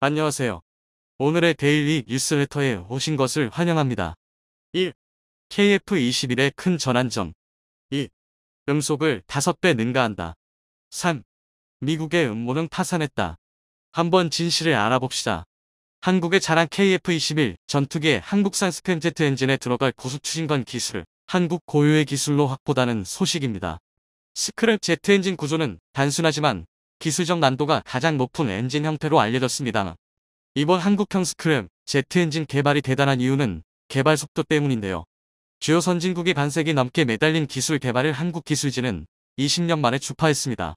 안녕하세요. 오늘의 데일리 뉴스레터에 오신 것을 환영합니다. 1. KF21의 큰 전환점 2. 음속을 5배 능가한다. 3. 미국의 음모는 파산했다. 한번 진실을 알아봅시다. 한국의 자랑 KF-21 전투기의 한국산 스팸제트 엔진에 들어갈 고수 추진관 기술, 한국 고유의 기술로 확보다는 소식입니다. 스크랩 제트 엔진 구조는 단순하지만 기술적 난도가 가장 높은 엔진 형태로 알려졌습니다. 이번 한국형 스크램 제트 엔진 개발이 대단한 이유는 개발 속도 때문인데요. 주요 선진국이 반세기 넘게 매달린 기술 개발을 한국 기술진은 20년 만에 주파했습니다.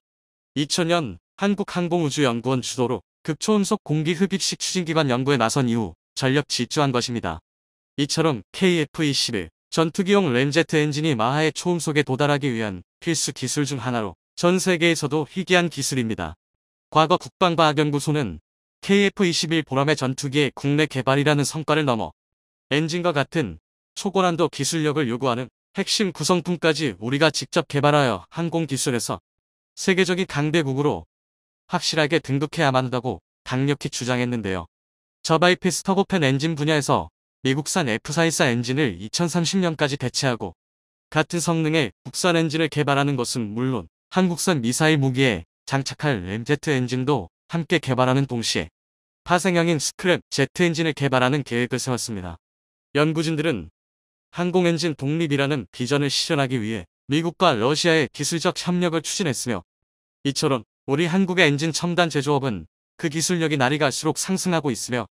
2000년 한국항공우주연구원 주도로 극초음속 공기 흡입식 추진기관 연구에 나선 이후 전력 질주한 것입니다. 이처럼 KF-21 e 전투기용 램제트 엔진이 마하의 초음속에 도달하기 위한 필수 기술 중 하나로 전 세계에서도 희귀한 기술입니다. 과거 국방과학연구소는 KF-21 보람의 전투기의 국내 개발이라는 성과를 넘어 엔진과 같은 초고난도 기술력을 요구하는 핵심 구성품까지 우리가 직접 개발하여 항공기술에서 세계적인 강대국으로 확실하게 등극해야만 한다고 강력히 주장했는데요. 저바이패스 터보팬 엔진 분야에서 미국산 F414 엔진을 2030년까지 대체하고 같은 성능의 국산 엔진을 개발하는 것은 물론 한국산 미사일 무기에 장착할 MZ 엔진도 함께 개발하는 동시에 파생형인 스크랩 제트 엔진을 개발하는 계획을 세웠습니다. 연구진들은 항공엔진 독립이라는 비전을 실현하기 위해 미국과 러시아의 기술적 협력을 추진했으며 이처럼 우리 한국의 엔진 첨단 제조업은 그 기술력이 날이 갈수록 상승하고 있으며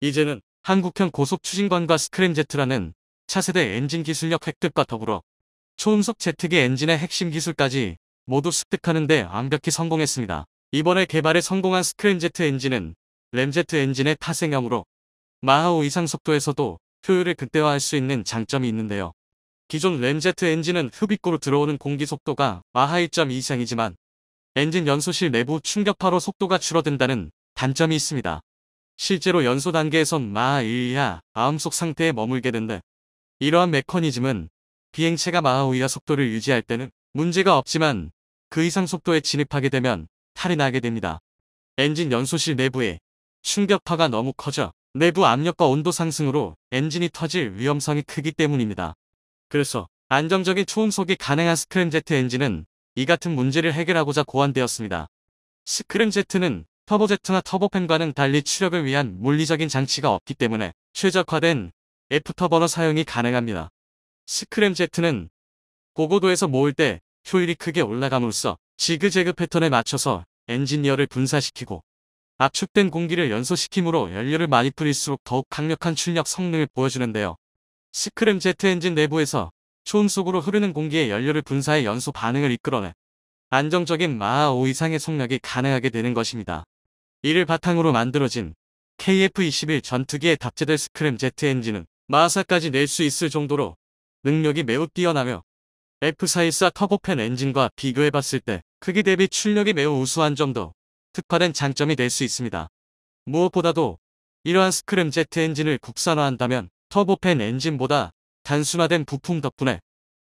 이제는 한국형 고속 추진관과 스크램제트라는 차세대 엔진 기술력 획득과 더불어 초음속 제트기 엔진의 핵심 기술까지 모두 습득하는데 완벽히 성공했습니다. 이번에 개발에 성공한 스크램제트 엔진은 램제트 엔진의 타생형으로 마하5 이상 속도에서도 효율을 극대화할 수 있는 장점이 있는데요. 기존 램제트 엔진은 흡입구로 들어오는 공기 속도가 마하 1.2 이상이지만 엔진 연소실 내부 충격파로 속도가 줄어든다는 단점이 있습니다. 실제로 연소 단계에선 마하 1 이하 마음속 상태에 머물게 된다. 이러한 메커니즘은 비행체가 마하 5 이하 속도를 유지할 때는 문제가 없지만 그 이상 속도에 진입하게 되면 탈이 나게 됩니다. 엔진 연소실 내부에 충격파가 너무 커져 내부 압력과 온도 상승으로 엔진이 터질 위험성이 크기 때문입니다. 그래서 안정적인 초음속이 가능한 스크램제트 엔진은 이 같은 문제를 해결하고자 고안되었습니다. 스크램제트는 터보제트나 터보팬과는 달리 추력을 위한 물리적인 장치가 없기 때문에 최적화된 애프터버너 사용이 가능합니다. 스크램제트는 고고도에서 모을 때 효율이 크게 올라감으로써 지그재그 패턴에 맞춰서 엔지니어를 분사시키고 압축된 공기를 연소시킴으로 연료를 많이 뿌릴수록 더욱 강력한 출력 성능을 보여주는데요. 스크램 제트 엔진 내부에서 초음속으로 흐르는 공기의 연료를 분사해 연소 반응을 이끌어내 안정적인 마하 5 이상의 속력이 가능하게 되는 것입니다. 이를 바탕으로 만들어진 KF-21 전투기에 탑재될 스크램 제트 엔진은 마하까지 낼 수 있을 정도로 능력이 매우 뛰어나며 F414 터보팬 엔진과 비교해봤을 때 크기 대비 출력이 매우 우수한 점도 특화된 장점이 될 수 있습니다. 무엇보다도 이러한 스크램 제트 엔진을 국산화한다면 터보팬 엔진보다 단순화된 부품 덕분에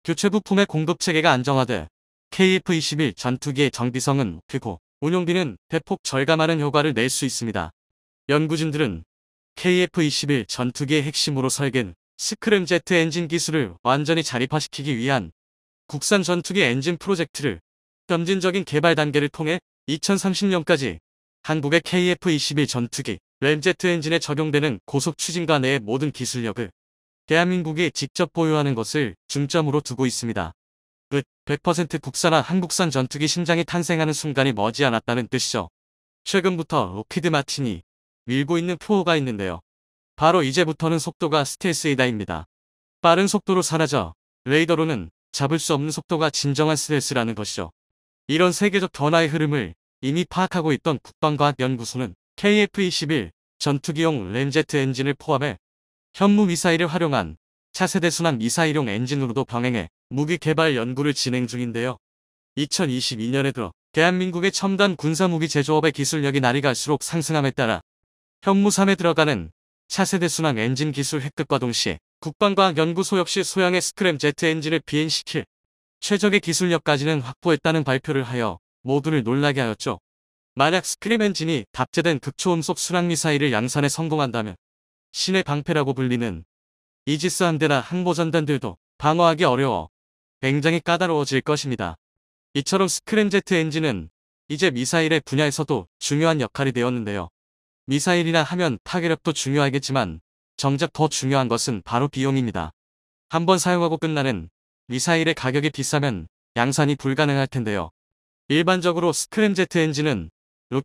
교체 부품의 공급체계가 안정화돼 KF-21 전투기의 정비성은 높이고 운용비는 대폭 절감하는 효과를 낼 수 있습니다. 연구진들은 KF-21 전투기의 핵심으로 설계된 스크램 제트 엔진 기술을 완전히 자립화시키기 위한 국산 전투기 엔진 프로젝트를 점진적인 개발 단계를 통해 2030년까지 한국의 KF-21 전투기 램제트 엔진에 적용되는 고속 추진과 내의 모든 기술력을 대한민국이 직접 보유하는 것을 중점으로 두고 있습니다. 끝, 100% 국산화 한국산 전투기 심장이 탄생하는 순간이 머지않았다는 뜻이죠. 최근부터 로키드 마틴이 밀고 있는 프로가 있는데요. 바로 이제부터는 속도가 스텔스이다입니다. 빠른 속도로 사라져 레이더로는 잡을 수 없는 속도가 진정한 스트레스라는 것이죠. 이런 세계적 변화의 흐름을 이미 파악하고 있던 국방과학 연구소는 KF-21 전투기용 램제트 엔진을 포함해 현무 미사일을 활용한 차세대 순항 미사일용 엔진으로도 병행해 무기 개발 연구를 진행 중인데요. 2022년에 들어 대한민국의 첨단 군사무기 제조업의 기술력이 날이 갈수록 상승함에 따라 현무 3에 들어가는 차세대 순항 엔진 기술 획득과 동시에 국방과학 연구소 역시 소양의 스크램 제트 엔진을 비행시킬 최적의 기술력까지는 확보했다는 발표를 하여 모두를 놀라게 하였죠. 만약 스크램 엔진이 탑재된 극초음속 순항미사일을 양산에 성공한다면 신의 방패라고 불리는 이지스 함대나 항모전단들도 방어하기 어려워 굉장히 까다로워질 것입니다. 이처럼 스크램제트 엔진은 이제 미사일의 분야에서도 중요한 역할이 되었는데요. 미사일이나 하면 파괴력도 중요하겠지만 정작 더 중요한 것은 바로 비용입니다. 한번 사용하고 끝나는 미사일의 가격이 비싸면 양산이 불가능할 텐데요. 일반적으로 스크램제트 엔진은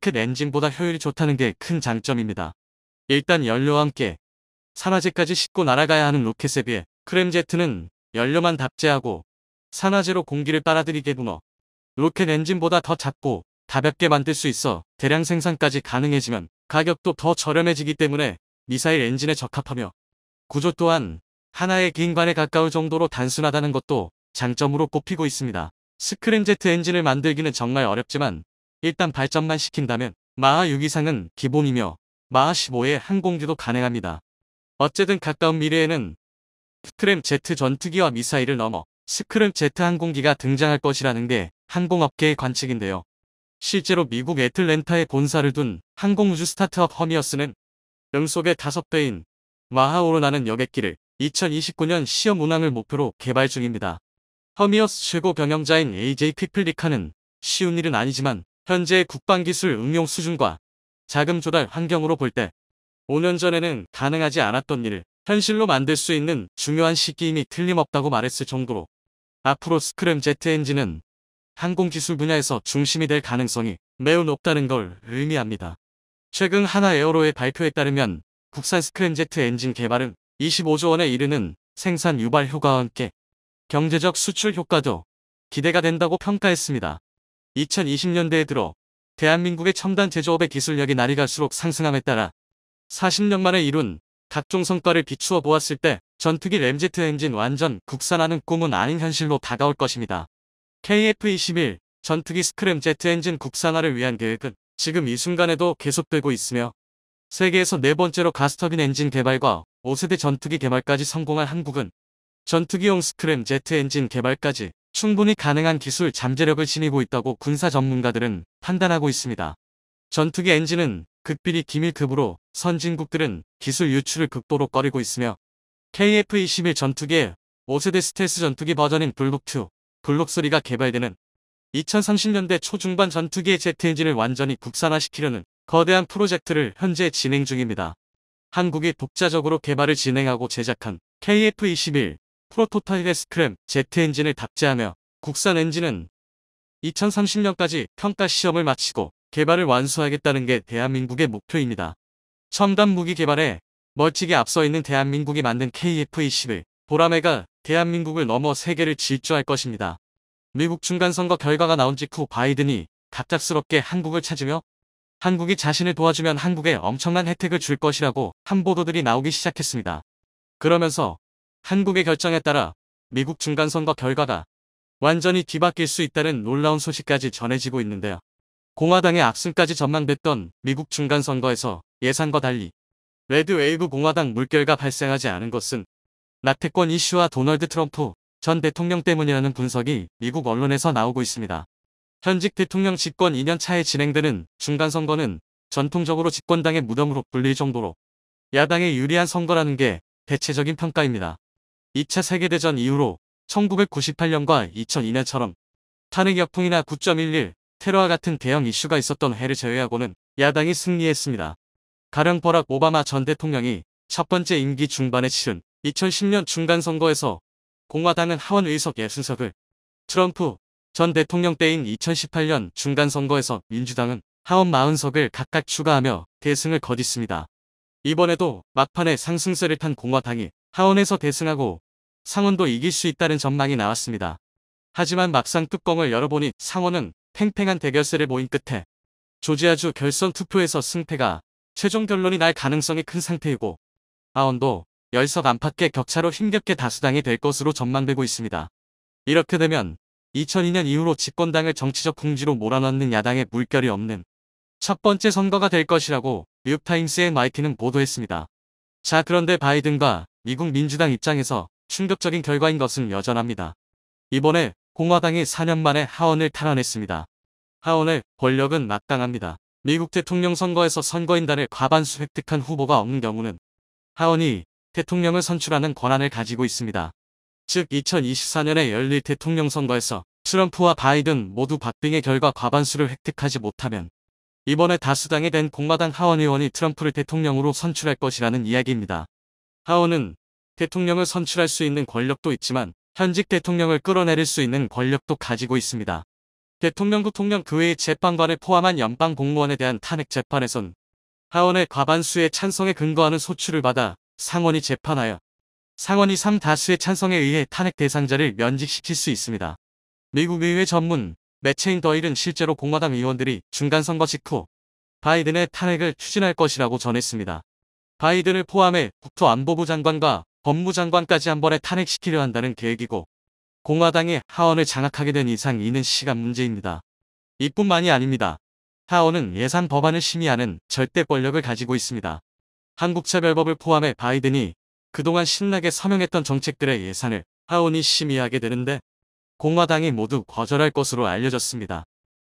로켓 엔진보다 효율이 좋다는 게 큰 장점입니다. 일단 연료와 함께 산화제까지 싣고 날아가야 하는 로켓에 비해 크램제트는 연료만 답제하고 산화제로 공기를 빨아들이게 분어 로켓 엔진보다 더 작고 가볍게 만들 수 있어 대량 생산까지 가능해지면 가격도 더 저렴해지기 때문에 미사일 엔진에 적합하며 구조 또한 하나의 기관에 가까울 정도로 단순하다는 것도 장점으로 꼽히고 있습니다. 스크램제트 엔진을 만들기는 정말 어렵지만 일단 발전만 시킨다면 마하 6 이상은 기본이며 마하 15의 항공기도 가능합니다. 어쨌든 가까운 미래에는 스크램 제트 전투기와 미사일을 넘어 스크램 제트 항공기가 등장할 것이라는 게 항공업계의 관측인데요. 실제로 미국 애틀랜타에 본사를 둔 항공우주 스타트업 허미어스는 연속의 다섯 배인 마하오로나는 여객기를 2029년 시험 운항을 목표로 개발 중입니다. 허미어스 최고 경영자인 AJ 피플리카는 쉬운 일은 아니지만 현재의 국방기술 응용 수준과 자금 조달 환경으로 볼 때 5년 전에는 가능하지 않았던 일을 현실로 만들 수 있는 중요한 시기임이 틀림없다고 말했을 정도로 앞으로 스크램 제트 엔진은 항공기술 분야에서 중심이 될 가능성이 매우 높다는 걸 의미합니다. 최근 하나에어로의 발표에 따르면 국산 스크램제트 엔진 개발은 25조 원에 이르는 생산 유발 효과와 함께 경제적 수출 효과도 기대가 된다고 평가했습니다. 2020년대에 들어 대한민국의 첨단 제조업의 기술력이 날이 갈수록 상승함에 따라 40년 만에 이룬 각종 성과를 비추어 보았을 때 전투기 램제트 엔진 완전 국산화는 꿈은 아닌 현실로 다가올 것입니다. KF-21 전투기 스크램 제트 엔진 국산화를 위한 계획은 지금 이 순간에도 계속되고 있으며 세계에서 네 번째로 가스터빈 엔진 개발과 5세대 전투기 개발까지 성공한 한국은 전투기용 스크램 제트 엔진 개발까지 충분히 가능한 기술 잠재력을 지니고 있다고 군사 전문가들은 판단하고 있습니다. 전투기 엔진은 극비리 기밀급으로 선진국들은 기술 유출을 극도로 꺼리고 있으며 KF-21 전투기의 5세대 스텔스 전투기 버전인 블록2, 블록3가 개발되는 2030년대 초중반 전투기의 제트 엔진을 완전히 국산화시키려는 거대한 프로젝트를 현재 진행 중입니다. 한국이 독자적으로 개발을 진행하고 제작한 KF-21 프로토타입의 스크램 제트 엔진을 탑재하며 국산 엔진은 2030년까지 평가 시험을 마치고 개발을 완수하겠다는 게 대한민국의 목표입니다. 첨단 무기 개발에 멀찍이 앞서 있는 대한민국이 만든 KF-21 보라매가 대한민국을 넘어 세계를 질주할 것입니다. 미국 중간선거 결과가 나온 직후 바이든이 갑작스럽게 한국을 찾으며 한국이 자신을 도와주면 한국에 엄청난 혜택을 줄 것이라고 한 보도들이 나오기 시작했습니다. 그러면서 한국의 결정에 따라 미국 중간선거 결과가 완전히 뒤바뀔 수 있다는 놀라운 소식까지 전해지고 있는데요. 공화당의 악승까지 전망됐던 미국 중간선거에서 예상과 달리 레드웨이브 공화당 물결과 발생하지 않은 것은 나태권 이슈와 도널드 트럼프 전 대통령 때문이라는 분석이 미국 언론에서 나오고 있습니다. 현직 대통령 집권 2년 차에 진행되는 중간선거는 전통적으로 집권당의 무덤으로 불릴 정도로 야당에 유리한 선거라는 게 대체적인 평가입니다. 2차 세계대전 이후로 1998년과 2002년처럼 탄핵 역풍이나 9.11, 테러와 같은 대형 이슈가 있었던 해를 제외하고는 야당이 승리했습니다. 가령 버락 오바마 전 대통령이 첫 번째 임기 중반에 치른 2010년 중간선거에서 공화당은 하원 의석 예순석을 트럼프 전 대통령 때인 2018년 중간선거에서 민주당은 하원 마0석을 각각 추가하며 대승을 거뒀습니다. 이번에도 막판에 상승세를 탄 공화당이 하원에서 대승하고 상원도 이길 수 있다는 전망이 나왔습니다. 하지만 막상 뚜껑을 열어보니 상원은 팽팽한 대결세를 모인 끝에 조지아주 결선 투표에서 승패가 최종 결론이 날 가능성이 큰 상태이고 하원도 10석 안팎의 격차로 힘겹게 다수당이 될 것으로 전망되고 있습니다. 이렇게 되면 2002년 이후로 집권당을 정치적 궁지로 몰아넣는 야당의 물결이 없는 첫 번째 선거가 될 것이라고 뉴욕타임스의 마이키는 보도했습니다. 자 그런데 바이든과 미국 민주당 입장에서 충격적인 결과인 것은 여전합니다. 이번에 공화당이 4년 만에 하원을 탈환했습니다. 하원의 권력은 막강합니다. 미국 대통령 선거에서 선거인단을 과반수 획득한 후보가 없는 경우는 하원이 대통령을 선출하는 권한을 가지고 있습니다. 즉 2024년에 열릴 대통령 선거에서 트럼프와 바이든 모두 박빙의 결과 과반수를 획득하지 못하면 이번에 다수당이 된 공화당 하원 의원이 트럼프를 대통령으로 선출할 것이라는 이야기입니다. 하원은 대통령을 선출할 수 있는 권력도 있지만 현직 대통령을 끌어내릴 수 있는 권력도 가지고 있습니다. 대통령부 통령 그 외의 재판관을 포함한 연방 공무원에 대한 탄핵 재판에선 하원의 과반수의 찬성에 근거하는 소출을 받아 상원이 재판하여 상원이 3다수의 찬성에 의해 탄핵 대상자를 면직시킬 수 있습니다. 미국 의회 전문 매체인 더힐은 실제로 공화당 의원들이 중간 선거 직후 바이든의 탄핵을 추진할 것이라고 전했습니다. 바이든을 포함해 국토안보부 장관과 법무장관까지 한 번에 탄핵시키려 한다는 계획이고 공화당의 하원을 장악하게 된 이상 이는 시간 문제입니다. 이뿐만이 아닙니다. 하원은 예산 법안을 심의하는 절대 권력을 가지고 있습니다. 한국차별법을 포함해 바이든이 그동안 신나게 서명했던 정책들의 예산을 하원이 심의하게 되는데 공화당이 모두 거절할 것으로 알려졌습니다.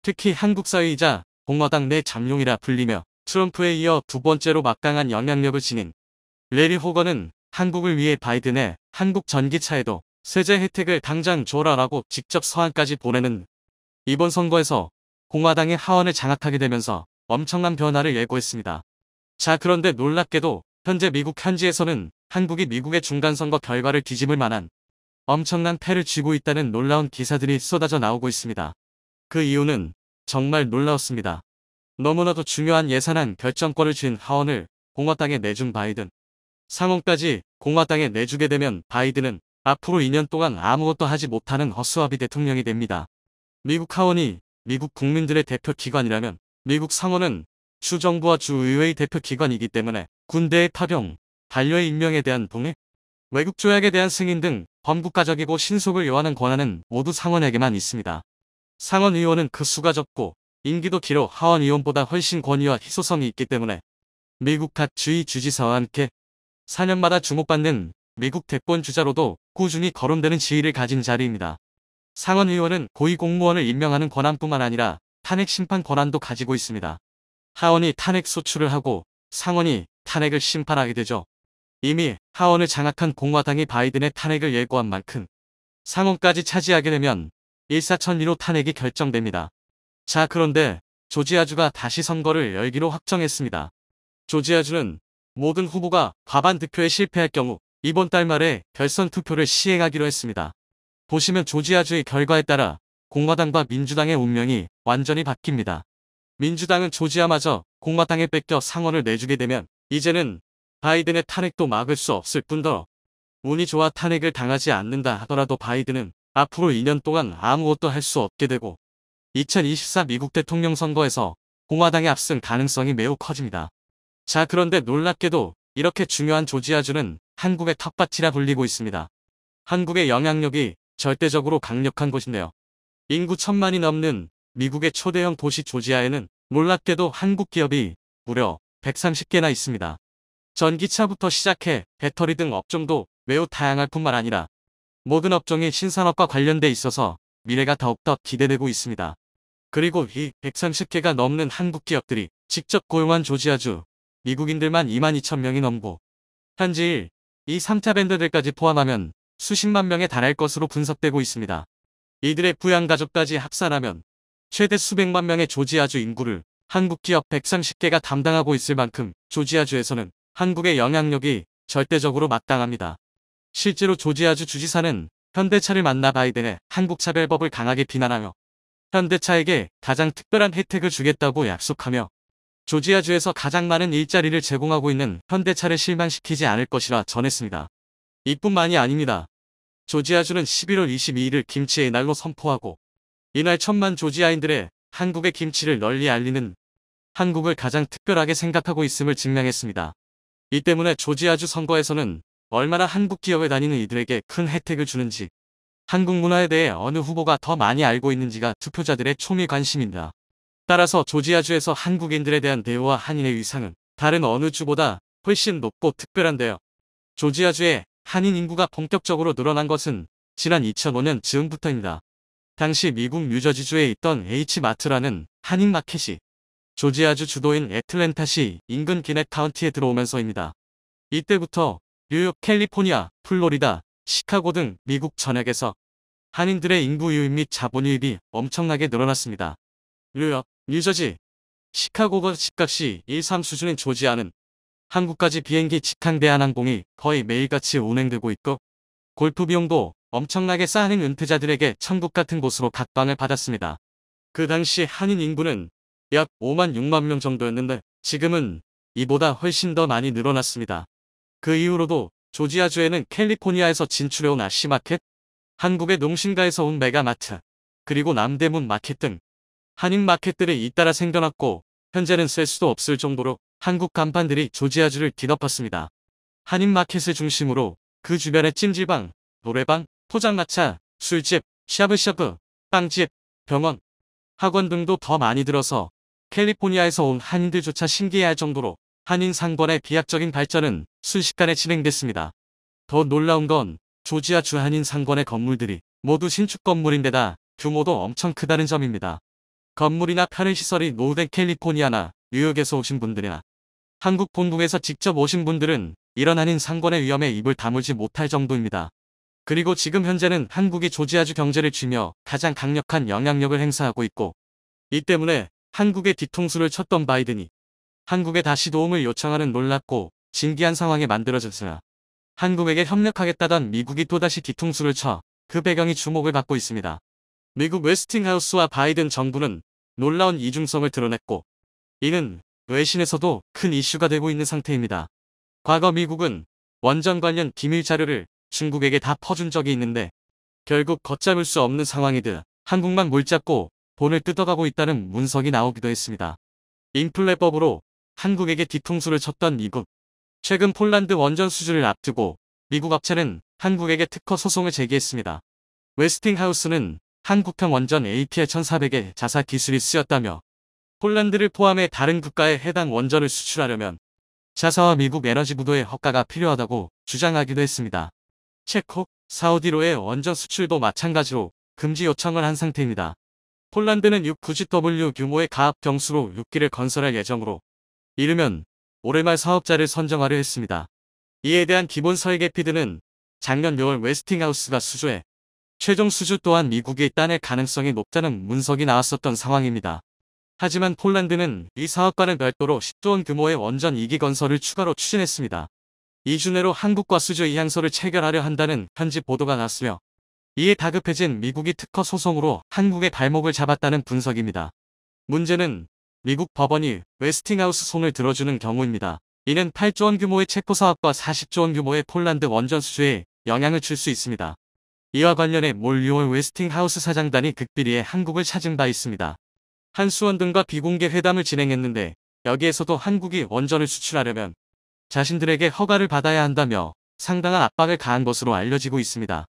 특히 한국사회이자 공화당 내 잠룡이라 불리며 트럼프에 이어 두 번째로 막강한 영향력을 지닌 레리 호건은 한국을 위해 바이든의 한국 전기차에도 세제 혜택을 당장 줘라라고 직접 서한까지 보내는 이번 선거에서 공화당의 하원을 장악하게 되면서 엄청난 변화를 예고했습니다. 자 그런데 놀랍게도 현재 미국 현지에서는 한국이 미국의 중간선거 결과를 뒤집을 만한 엄청난 패를 쥐고 있다는 놀라운 기사들이 쏟아져 나오고 있습니다. 그 이유는 정말 놀라웠습니다. 너무나도 중요한 예산안 결정권을 쥔 하원을 공화당에 내준 바이든. 상원까지 공화당에 내주게 되면 바이든은 앞으로 2년 동안 아무것도 하지 못하는 허수아비 대통령이 됩니다. 미국 하원이 미국 국민들의 대표 기관이라면 미국 상원은 주정부와 주의회의 대표기관이기 때문에 군대의 파병, 반려의 임명에 대한 동의, 외국 조약에 대한 승인 등 범국가적이고 신속을 요하는 권한은 모두 상원에게만 있습니다. 상원의원은 그 수가 적고 임기도 길어 하원의원보다 훨씬 권위와 희소성이 있기 때문에 미국 각 주의 주지사와 함께 4년마다 주목받는 미국 대권주자로도 꾸준히 거론되는 지위를 가진 자리입니다. 상원의원은 고위공무원을 임명하는 권한뿐만 아니라 탄핵심판 권한도 가지고 있습니다. 하원이 탄핵 소추를 하고 상원이 탄핵을 심판하게 되죠. 이미 하원을 장악한 공화당이 바이든의 탄핵을 예고한 만큼 상원까지 차지하게 되면 일사천리로 탄핵이 결정됩니다. 자 그런데 조지아주가 다시 선거를 열기로 확정했습니다. 조지아주는 모든 후보가 과반 득표에 실패할 경우 이번 달 말에 결선 투표를 시행하기로 했습니다. 보시면 조지아주의 결과에 따라 공화당과 민주당의 운명이 완전히 바뀝니다. 민주당은 조지아마저 공화당에 뺏겨 상원을 내주게 되면 이제는 바이든의 탄핵도 막을 수 없을 뿐더러 운이 좋아 탄핵을 당하지 않는다 하더라도 바이든은 앞으로 2년 동안 아무것도 할 수 없게 되고 2024 미국 대통령 선거에서 공화당의 압승 가능성이 매우 커집니다. 자 그런데 놀랍게도 이렇게 중요한 조지아주는 한국의 텃밭이라 불리고 있습니다. 한국의 영향력이 절대적으로 강력한 곳인데요. 인구 천만이 넘는 미국의 초대형 도시 조지아에는 놀랍게도 한국 기업이 무려 130개나 있습니다. 전기차부터 시작해 배터리 등 업종도 매우 다양할 뿐만 아니라 모든 업종이 신산업과 관련돼 있어서 미래가 더욱더 기대되고 있습니다. 그리고 이 130개가 넘는 한국 기업들이 직접 고용한 조지아주 미국인들만 2만 2천 명이 넘고 현지일 이 3차 밴드들까지 포함하면 수십만 명에 달할 것으로 분석되고 있습니다. 이들의 부양가족까지 합산하면 최대 수백만 명의 조지아주 인구를 한국 기업 130개가 담당하고 있을 만큼 조지아주에서는 한국의 영향력이 절대적으로 마땅합니다. 실제로 조지아주 주지사는 현대차를 만나 바이든의 한국차별법을 강하게 비난하며 현대차에게 가장 특별한 혜택을 주겠다고 약속하며 조지아주에서 가장 많은 일자리를 제공하고 있는 현대차를 실망시키지 않을 것이라 전했습니다. 이뿐만이 아닙니다. 조지아주는 11월 22일을 김치의 날로 선포하고 이날 천만 조지아인들의 한국의 김치를 널리 알리는 한국을 가장 특별하게 생각하고 있음을 증명했습니다. 이 때문에 조지아주 선거에서는 얼마나 한국 기업에 다니는 이들에게 큰 혜택을 주는지 한국 문화에 대해 어느 후보가 더 많이 알고 있는지가 투표자들의 초미 관심입니다. 따라서 조지아주에서 한국인들에 대한 대우와 한인의 위상은 다른 어느 주보다 훨씬 높고 특별한데요. 조지아주의 한인 인구가 본격적으로 늘어난 것은 지난 2005년 즈음부터입니다. 당시 미국 뉴저지주에 있던 H마트라는 한인마켓이 조지아주 주도인 애틀랜타시 인근 기넷 카운티에 들어오면서입니다. 이때부터 뉴욕, 캘리포니아, 플로리다, 시카고 등 미국 전역에서 한인들의 인구 유입 및 자본 유입이 엄청나게 늘어났습니다. 뉴욕, 뉴저지, 시카고가 집값이 1, 3수준인 조지아는 한국까지 비행기 직항 대한항공이 거의 매일같이 운행되고 있고 골프 비용도 엄청나게 쌓아 은퇴자들에게 천국 같은 곳으로 각방을 받았습니다. 그 당시 한인 인구는 약 5만 6만 명 정도였는데 지금은 이보다 훨씬 더 많이 늘어났습니다. 그 이후로도 조지아주에는 캘리포니아에서 진출해온 아시마켓, 한국의 농심가에서 온 메가마트, 그리고 남대문 마켓 등 한인 마켓들이 잇따라 생겨났고 현재는 셀 수도 없을 정도로 한국 간판들이 조지아주를 뒤덮었습니다. 한인 마켓을 중심으로 그 주변의 찜질방, 노래방, 포장마차, 술집, 샤브샤브, 빵집, 병원, 학원 등도 더 많이 들어서 캘리포니아에서 온 한인들조차 신기해할 정도로 한인 상권의 비약적인 발전은 순식간에 진행됐습니다. 더 놀라운 건 조지아 주 한인 상권의 건물들이 모두 신축 건물인데다 규모도 엄청 크다는 점입니다. 건물이나 편의시설이 노후된 캘리포니아나 뉴욕에서 오신 분들이나 한국 본국에서 직접 오신 분들은 이런 한인 상권의 위험에 입을 다물지 못할 정도입니다. 그리고 지금 현재는 한국이 조지아주 경제를 쥐며 가장 강력한 영향력을 행사하고 있고 이 때문에 한국의 뒤통수를 쳤던 바이든이 한국에 다시 도움을 요청하는 놀랍고 진기한 상황에 만들어졌으나 한국에게 협력하겠다던 미국이 또다시 뒤통수를 쳐 그 배경이 주목을 받고 있습니다. 미국 웨스팅하우스와 바이든 정부는 놀라운 이중성을 드러냈고 이는 외신에서도 큰 이슈가 되고 있는 상태입니다. 과거 미국은 원전 관련 기밀 자료를 중국에게 다 퍼준 적이 있는데 결국 걷잡을 수 없는 상황이듯 한국만 몰잡고 돈을 뜯어가고 있다는 문석이 나오기도 했습니다. 인플레법으로 한국에게 뒤통수를 쳤던 미국. 최근 폴란드 원전 수주를 앞두고 미국 업체는 한국에게 특허 소송을 제기했습니다. 웨스팅하우스는 한국형 원전 APL 1400의 자사 기술이 쓰였다며 폴란드를 포함해 다른 국가에 해당 원전을 수출하려면 자사와 미국 에너지 부도의 허가가 필요하다고 주장하기도 했습니다. 체코, 사우디로의 원전 수출도 마찬가지로 금지 요청을 한 상태입니다. 폴란드는 6GW 9 규모의 가압 병수로 6기를 건설할 예정으로 이르면 올해 말 사업자를 선정하려 했습니다. 이에 대한 기본 설계 피드는 작년 6월 웨스팅하우스가 수주해 최종 수주 또한 미국이 따낼 가능성이 높다는 문석이 나왔었던 상황입니다. 하지만 폴란드는 이 사업과는 별도로 10조 원 규모의 원전 2기 건설을 추가로 추진했습니다. 이준해로 한국과 수저 이항서를 체결하려 한다는 현지 보도가 났으며 이에 다급해진 미국이 특허 소송으로 한국의 발목을 잡았다는 분석입니다. 문제는 미국 법원이 웨스팅하우스 손을 들어주는 경우입니다. 이는 8조 원 규모의 체코 사업과 40조 원 규모의 폴란드 원전 수주에 영향을 줄 수 있습니다. 이와 관련해 몰리올 웨스팅하우스 사장단이 극비리에 한국을 찾은 바 있습니다. 한수원 등과 비공개 회담을 진행했는데 여기에서도 한국이 원전을 수출하려면 자신들에게 허가를 받아야 한다며 상당한 압박을 가한 것으로 알려지고 있습니다.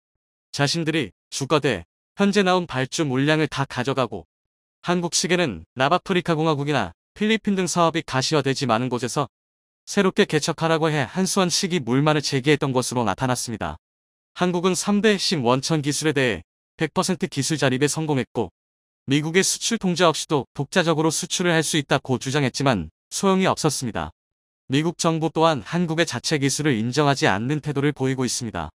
자신들이 주거대 현재 나온 발주 물량을 다 가져가고 한국 시계는라바프리카공화국이나 필리핀 등 사업이 가시화되지 많은 곳에서 새롭게 개척하라고 해 한수원 시기 물만을 제기했던 것으로 나타났습니다. 한국은 3대 핵심 원천 기술에 대해 100% 기술 자립에 성공했고 미국의 수출 통제 없이도 독자적으로 수출을 할 수 있다고 주장했지만 소용이 없었습니다. 미국 정부 또한 한국의 자체 기술을 인정하지 않는 태도를 보이고 있습니다.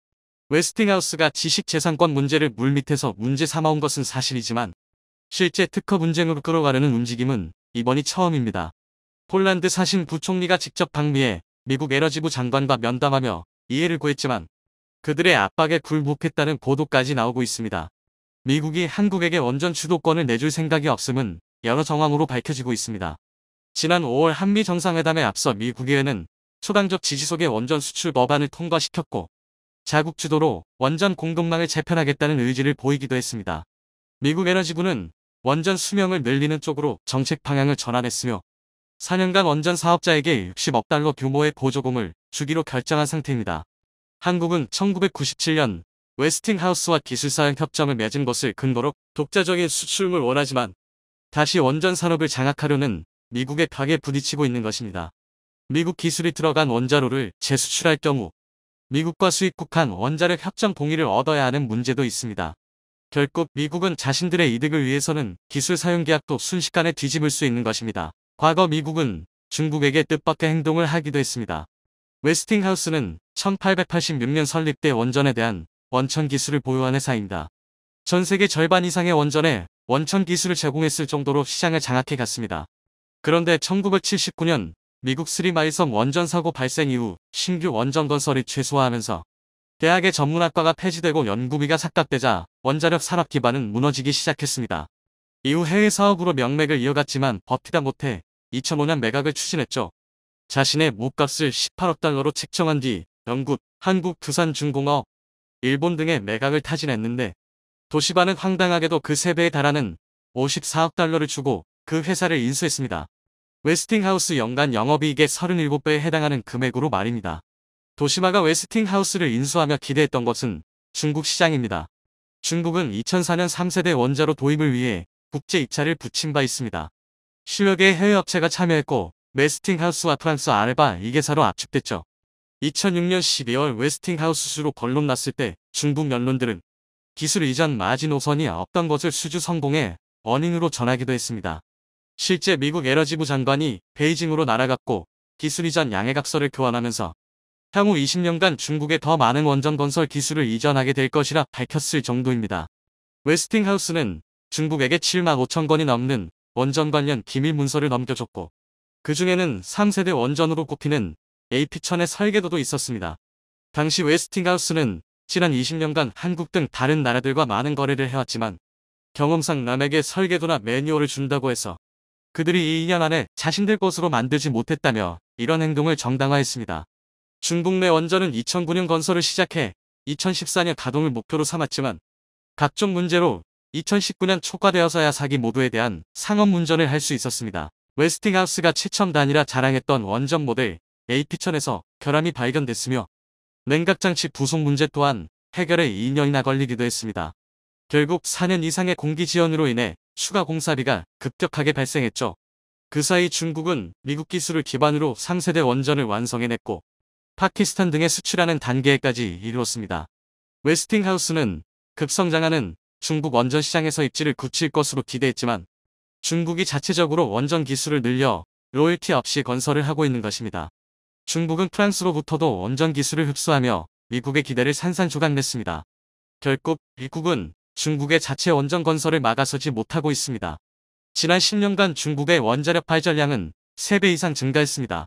웨스팅하우스가 지식재산권 문제를 물밑에서 문제 삼아온 것은 사실이지만 실제 특허 분쟁으로 끌어가려는 움직임은 이번이 처음입니다. 폴란드 사신 부총리가 직접 방미해 미국 에너지부 장관과 면담하며 이해를 구했지만 그들의 압박에 굴복했다는 보도까지 나오고 있습니다. 미국이 한국에게 원전 주도권을 내줄 생각이 없음은 여러 정황으로 밝혀지고 있습니다. 지난 5월 한미 정상회담에 앞서 미 국의회는 초강적 지지 속의 원전 수출 법안을 통과시켰고 자국 주도로 원전 공급망을 재편하겠다는 의지를 보이기도 했습니다. 미국 에너지부는 원전 수명을 늘리는 쪽으로 정책 방향을 전환했으며 4년간 원전 사업자에게 60억 달러 규모의 보조금을 주기로 결정한 상태입니다. 한국은 1997년 웨스팅하우스와 기술사용 협정을 맺은 것을 근거로 독자적인 수출물 원하지만 다시 원전 산업을 장악하려는 미국의 각에 부딪히고 있는 것입니다. 미국 기술이 들어간 원자로를 재수출할 경우 미국과 수입국한 원자력 협정 동의를 얻어야 하는 문제도 있습니다. 결국 미국은 자신들의 이득을 위해서는 기술 사용 계약도 순식간에 뒤집을 수 있는 것입니다. 과거 미국은 중국에게 뜻밖의 행동을 하기도 했습니다. 웨스팅하우스는 1886년 설립돼 원전에 대한 원천 기술을 보유한 회사입니다. 전 세계 절반 이상의 원전에 원천 기술을 제공했을 정도로 시장을 장악해 갔습니다. 그런데 1979년 미국 스리마이섬 원전 사고 발생 이후 신규 원전 건설이 최소화하면서 대학의 전문학과가 폐지되고 연구비가 삭각되자 원자력 산업 기반은 무너지기 시작했습니다. 이후 해외 사업으로 명맥을 이어갔지만 버티다 못해 2005년 매각을 추진했죠. 자신의 목값을 18억 달러로 책정한 뒤 영국, 한국 두산중공업 일본 등의 매각을 타진했는데 도시바는 황당하게도 그 3배에 달하는 54억 달러를 주고 그 회사를 인수했습니다. 웨스팅하우스 연간 영업이익의 37배에 해당하는 금액으로 말입니다. 도시마가 웨스팅하우스를 인수하며 기대했던 것은 중국 시장입니다. 중국은 2004년 3세대 원자로 도입을 위해 국제 입찰을 붙인 바 있습니다. 수여 개의 해외 업체가 참여했고 웨스팅하우스와 프랑스 아르바 이개사로 압축됐죠. 2006년 12월 웨스팅하우스 수로 번론 났을 때 중국 연론들은 기술 이전 마지노선이 없던 것을 수주 성공의 어닝으로 전하기도 했습니다. 실제 미국 에너지부 장관이 베이징으로 날아갔고 기술이전 양해각서를 교환하면서 향후 20년간 중국에 더 많은 원전 건설 기술을 이전하게 될 것이라 밝혔을 정도입니다. 웨스팅하우스는 중국에게 7만 5천 건이 넘는 원전 관련 기밀 문서를 넘겨줬고 그 중에는 3세대 원전으로 꼽히는 AP1000의 설계도도 있었습니다. 당시 웨스팅하우스는 지난 20년간 한국 등 다른 나라들과 많은 거래를 해왔지만 경험상 남에게 설계도나 매뉴얼을 준다고 해서 그들이 이 1년 안에 자신들 것으로 만들지 못했다며 이런 행동을 정당화했습니다. 중국 내 원전은 2009년 건설을 시작해 2014년 가동을 목표로 삼았지만 각종 문제로 2019년 초과되어서야 사기 모두에 대한 상업 운전을 할 수 있었습니다. 웨스팅하우스가 최첨단이라 자랑했던 원전 모델 AP천에서 결함이 발견됐으며 냉각장치 부속 문제 또한 해결에 2년이나 걸리기도 했습니다. 결국 4년 이상의 공기 지연으로 인해 추가 공사비가 급격하게 발생했죠. 그 사이 중국은 미국 기술을 기반으로 상세대 원전을 완성해냈고 파키스탄 등에 수출하는 단계에까지 이르렀습니다. 웨스팅하우스는 급성장하는 중국 원전 시장에서 입지를 굳힐 것으로 기대했지만 중국이 자체적으로 원전 기술을 늘려 로열티 없이 건설을 하고 있는 것입니다. 중국은 프랑스로부터도 원전 기술을 흡수하며 미국의 기대를 산산조각냈습니다. 결국 미국은 중국의 자체 원전 건설을 막아서지 못하고 있습니다. 지난 10년간 중국의 원자력 발전량은 3배 이상 증가했습니다.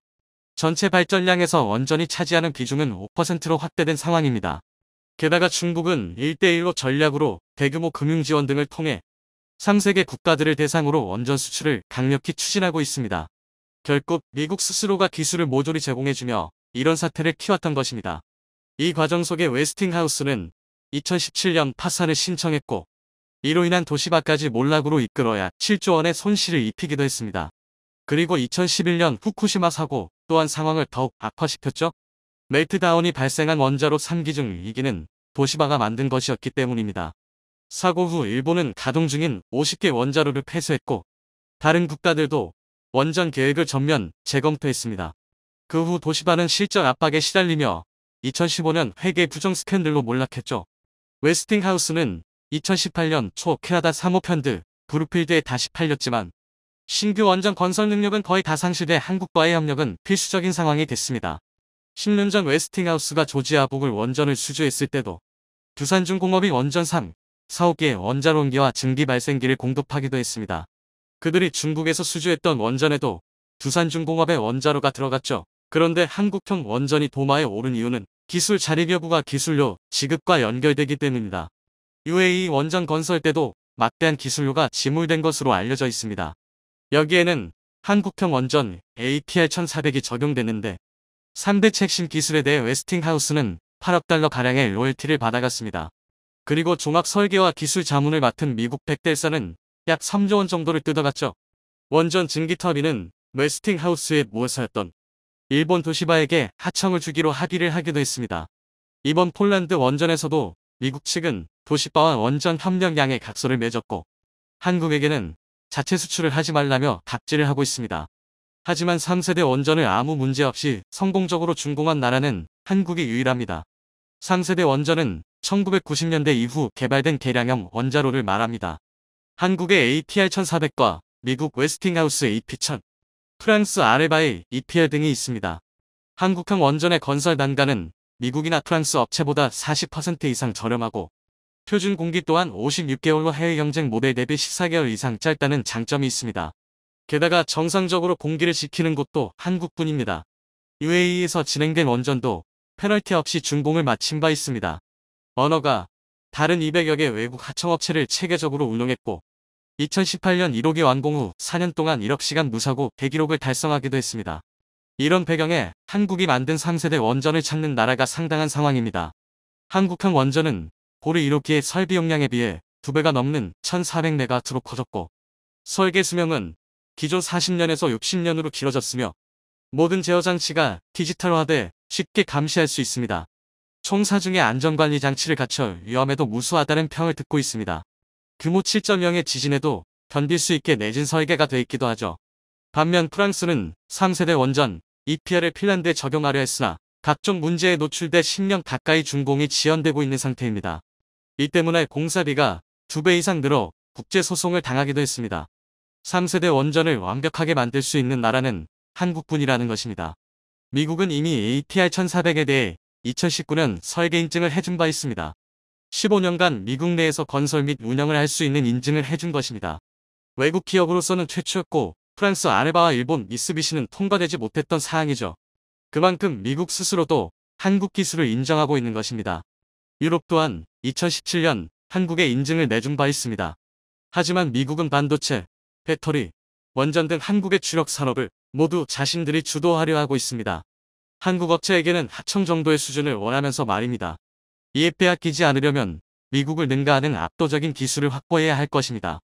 전체 발전량에서 원전이 차지하는 비중은 5%로 확대된 상황입니다. 게다가 중국은 1대1로 전략으로 대규모 금융 지원 등을 통해 3세계 국가들을 대상으로 원전 수출을 강력히 추진하고 있습니다. 결국 미국 스스로가 기술을 모조리 제공해주며 이런 사태를 키웠던 것입니다. 이 과정 속에 웨스팅하우스는 2017년 파산을 신청했고 이로 인한 도시바까지 몰락으로 이끌어야 7조 원의 손실을 입히기도 했습니다. 그리고 2011년 후쿠시마 사고 또한 상황을 더욱 악화시켰죠. 멜트다운이 발생한 원자로 3기 중 2기는 도시바가 만든 것이었기 때문입니다. 사고 후 일본은 가동 중인 50개 원자로를 폐쇄했고 다른 국가들도 원전 계획을 전면 재검토했습니다. 그 후 도시바는 실적 압박에 시달리며 2015년 회계 부정 스캔들로 몰락했죠. 웨스팅하우스는 2018년 초 캐나다 사모편드 브루필드에 다시 팔렸지만 신규 원전 건설 능력은 거의 다 상실돼 한국과의 협력은 필수적인 상황이 됐습니다. 10년 전 웨스팅하우스가 조지아 북을 원전을 수주했을 때도 두산중공업이 원전 3, 사옥기의 원자론기와 증기발생기를 공급하기도 했습니다. 그들이 중국에서 수주했던 원전에도 두산중공업의 원자로가 들어갔죠. 그런데 한국형 원전이 도마에 오른 이유는 기술 자립 여부가 기술료 지급과 연결되기 때문입니다 UAE 원전 건설 때도 막대한 기술료가 지물된 것으로 알려져 있습니다. 여기에는 한국형 원전 APR 1400이 적용되는데 3대체 핵심 기술에 대해 웨스팅하우스는 8억 달러 가량의 로열티를 받아갔습니다. 그리고 종합 설계와 기술 자문을 맡은 미국 백델사는 약 3조 원 정도를 뜯어갔죠. 원전 증기 터비는 웨스팅하우스의 무엇이었던 일본 도시바에게 하청을 주기로 합의를 하기도 했습니다. 이번 폴란드 원전에서도 미국 측은 도시바와 원전 협력양의 각서를 맺었고 한국에게는 자체 수출을 하지 말라며 갑질을 하고 있습니다. 하지만 상세대 원전을 아무 문제 없이 성공적으로 준공한 나라는 한국이 유일합니다. 상세대 원전은 1990년대 이후 개발된 개량형 원자로를 말합니다. 한국의 ATR-1400과 미국 웨스팅하우스 AP-1000, 프랑스 아레바이 EPL 등이 있습니다. 한국형 원전의 건설 단가는 미국이나 프랑스 업체보다 40% 이상 저렴하고 표준 공기 또한 56개월로 해외 경쟁 모델 대비 14개월 이상 짧다는 장점이 있습니다. 게다가 정상적으로 공기를 지키는 곳도 한국뿐입니다. UAE에서 진행된 원전도 페널티 없이 준공을 마친 바 있습니다. 언어가 다른 200여 개 외국 하청업체를 체계적으로 운영했고 2018년 1호기 완공 후 4년 동안 1억 시간 무사고 1 0기록을 달성하기도 했습니다. 이런 배경에 한국이 만든 3세대 원전을 찾는 나라가 상당한 상황입니다. 한국형 원전은 보르 1호기의 설비 용량에 비해 2배가 넘는 1400메가트로 커졌고 설계 수명은 기존 40년에서 60년으로 길어졌으며 모든 제어 장치가 디지털화돼 쉽게 감시할 수 있습니다. 총사 중에 안전관리 장치를 갖춰 위험에도 무수하다는 평을 듣고 있습니다. 규모 7.0의 지진에도 견딜 수 있게 내진 설계가 돼 있기도 하죠. 반면 프랑스는 3세대 원전 EPR을 핀란드에 적용하려 했으나 각종 문제에 노출돼 10년 가까이 준공이 지연되고 있는 상태입니다. 이 때문에 공사비가 2배 이상 늘어 국제소송을 당하기도 했습니다. 3세대 원전을 완벽하게 만들 수 있는 나라는 한국뿐이라는 것입니다. 미국은 이미 ATR 1400에 대해 2019년 설계 인증을 해준 바 있습니다. 15년간 미국 내에서 건설 및 운영을 할 수 있는 인증을 해준 것입니다. 외국 기업으로서는 최초였고 프랑스 아레바와 일본 미쓰비시는 통과되지 못했던 사항이죠. 그만큼 미국 스스로도 한국 기술을 인정하고 있는 것입니다. 유럽 또한 2017년 한국에 인증을 내준 바 있습니다. 하지만 미국은 반도체, 배터리, 원전 등 한국의 주력 산업을 모두 자신들이 주도하려 하고 있습니다. 한국 업체에게는 하청 정도의 수준을 원하면서 말입니다. 이에 빼앗기지 않으려면 미국을 능가하는 압도적인 기술을 확보해야 할 것입니다.